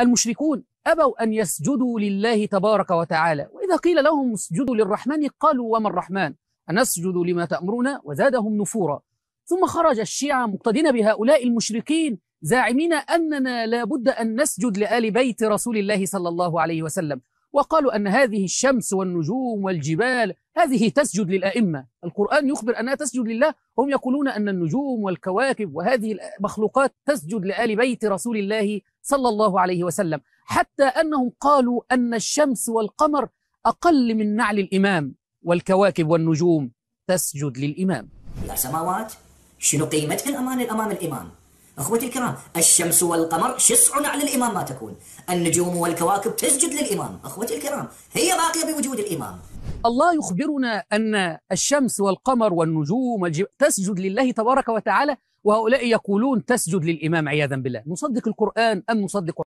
المشركون أبوا أن يسجدوا لله تبارك وتعالى وإذا قيل لهم اسجدوا للرحمن قالوا وما الرحمن أنسجد لما تأمرنا وزادهم نفورا ثم خرج الشيعة مقتدين بهؤلاء المشركين زاعمين أننا لا بد أن نسجد لآل بيت رسول الله صلى الله عليه وسلم وقالوا أن هذه الشمس والنجوم والجبال هذه تسجد للأئمة القرآن يخبر أنها تسجد لله هم يقولون أن النجوم والكواكب وهذه المخلوقات تسجد لآل بيت رسول الله صلى الله عليه وسلم حتى أنهم قالوا أن الشمس والقمر أقل من نعل الإمام والكواكب والنجوم تسجد للإمام السماوات شنو قيمتها الأمان أمام الإمام أخوتي الكرام الشمس والقمر شسع على الإمام ما تكون النجوم والكواكب تسجد للإمام أخوتي الكرام هي باقية بوجود الإمام الله يخبرنا أن الشمس والقمر والنجوم تسجد لله تبارك وتعالى وهؤلاء يقولون تسجد للإمام عياذا بالله نصدق القرآن أم نصدق